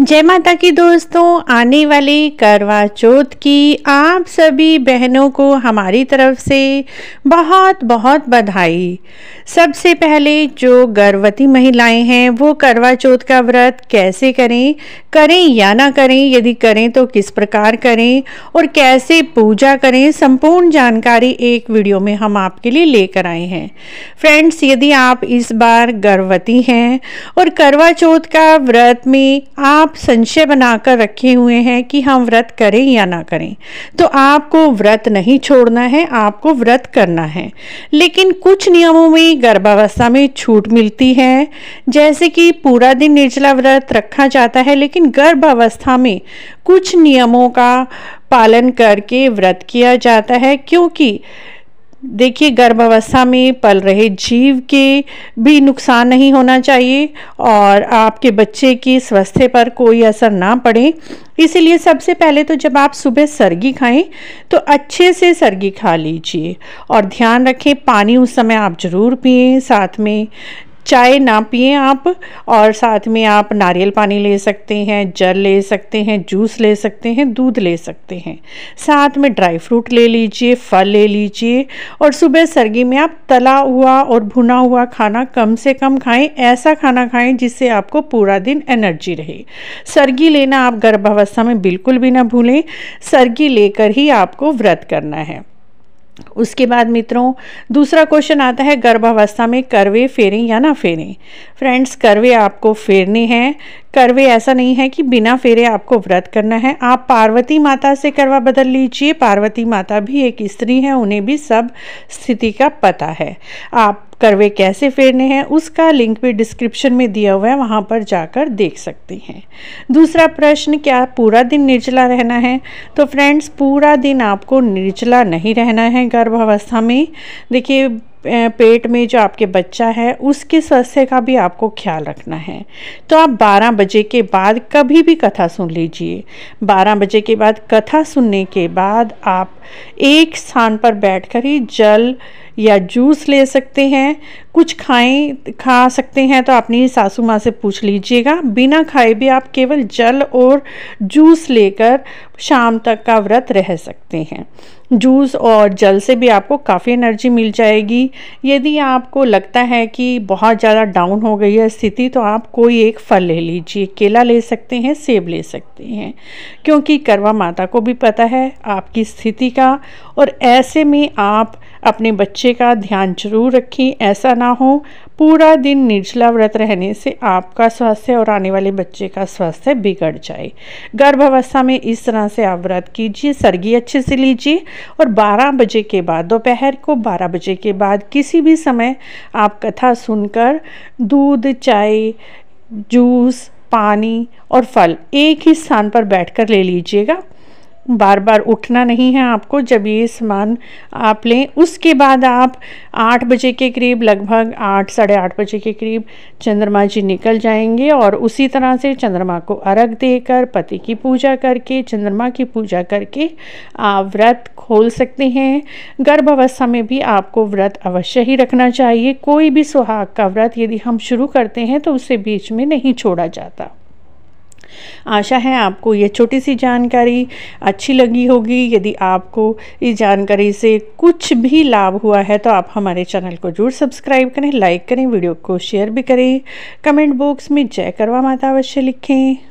जय माता की दोस्तों आने वाले करवा चौथ की आप सभी बहनों को हमारी तरफ से बहुत बहुत बधाई सबसे पहले जो गर्भवती महिलाएं हैं वो करवा चौथ का व्रत कैसे करें करें या ना करें यदि करें तो किस प्रकार करें और कैसे पूजा करें संपूर्ण जानकारी एक वीडियो में हम आपके लिए लेकर आए हैं फ्रेंड्स यदि आप इस बार गर्भवती हैं और करवा चौथ का व्रत में आप आप संशय बनाकर रखे हुए हैं कि हम व्रत करें या ना करें तो आपको व्रत नहीं छोड़ना है आपको व्रत करना है लेकिन कुछ नियमों में गर्भावस्था में छूट मिलती है जैसे कि पूरा दिन निर्जला व्रत रखा जाता है लेकिन गर्भावस्था में कुछ नियमों का पालन करके व्रत किया जाता है क्योंकि देखिए गर्भावस्था में पल रहे जीव के भी नुकसान नहीं होना चाहिए और आपके बच्चे की स्वास्थ्य पर कोई असर ना पड़े इसीलिए सबसे पहले तो जब आप सुबह सरगी खाएं तो अच्छे से सरगी खा लीजिए और ध्यान रखें पानी उस समय आप ज़रूर पिए साथ में चाय ना पिए आप और साथ में आप नारियल पानी ले सकते हैं जल ले सकते हैं जूस ले सकते हैं दूध ले सकते हैं साथ में ड्राई फ्रूट ले लीजिए फल ले लीजिए और सुबह सर्गी में आप तला हुआ और भुना हुआ खाना कम से कम खाएं ऐसा खाना खाएं जिससे आपको पूरा दिन एनर्जी रहे सर्गी लेना आप गर्भावस्था में बिल्कुल भी ना भूलें सर्गी लेकर ही आपको व्रत करना है उसके बाद मित्रों दूसरा क्वेश्चन आता है गर्भावस्था में करवे फेरें या ना फेरें फ्रेंड्स करवे आपको फेरने हैं करवे ऐसा नहीं है कि बिना फेरे आपको व्रत करना है आप पार्वती माता से करवा बदल लीजिए पार्वती माता भी एक स्त्री है उन्हें भी सब स्थिति का पता है आप करवे कैसे फेरने हैं उसका लिंक भी डिस्क्रिप्शन में दिया हुआ है वहाँ पर जाकर देख सकते हैं दूसरा प्रश्न क्या पूरा दिन निर्जला रहना है तो फ्रेंड्स पूरा दिन आपको निर्जला नहीं रहना है गर्भावस्था में देखिए पेट में जो आपके बच्चा है उसके स्वास्थ्य का भी आपको ख्याल रखना है तो आप 12 बजे के बाद कभी भी कथा सुन लीजिए 12 बजे के बाद कथा सुनने के बाद आप एक स्थान पर बैठ कर ही जल या जूस ले सकते हैं कुछ खाएं खा सकते हैं तो अपनी सासू माँ से पूछ लीजिएगा बिना खाए भी आप केवल जल और जूस लेकर शाम तक का व्रत रह सकते हैं जूस और जल से भी आपको काफ़ी एनर्जी मिल जाएगी यदि आपको लगता है कि बहुत ज़्यादा डाउन हो गई है स्थिति तो आप कोई एक फल ले लीजिए केला ले सकते हैं सेब ले सकते हैं क्योंकि करवा माता को भी पता है आपकी स्थिति का और ऐसे में आप अपने बच्चे का ध्यान जरूर रखें ऐसा ना हो पूरा दिन निर्जला व्रत रहने से आपका स्वास्थ्य और आने वाले बच्चे का स्वास्थ्य बिगड़ जाए गर्भावस्था में इस तरह से आप व्रत कीजिए सर्गी अच्छे से लीजिए और 12 बजे के बाद दोपहर को 12 बजे के बाद किसी भी समय आप कथा सुनकर दूध चाय जूस पानी और फल एक ही स्थान पर बैठकर ले लीजिएगा बार बार उठना नहीं है आपको जब ये सामान आप लें उसके बाद आप आठ बजे के करीब लगभग आठ साढ़े आठ बजे के करीब चंद्रमा जी निकल जाएंगे और उसी तरह से चंद्रमा को अर्घ देकर पति की पूजा करके चंद्रमा की पूजा करके आप व्रत खोल सकते हैं गर्भावस्था में भी आपको व्रत अवश्य ही रखना चाहिए कोई भी सुहाग का व्रत यदि हम शुरू करते हैं तो उसे बीच में नहीं छोड़ा जाता आशा है आपको ये छोटी सी जानकारी अच्छी लगी होगी यदि आपको इस जानकारी से कुछ भी लाभ हुआ है तो आप हमारे चैनल को जरूर सब्सक्राइब करें लाइक करें वीडियो को शेयर भी करें कमेंट बॉक्स में जय करवा माता अवश्य लिखें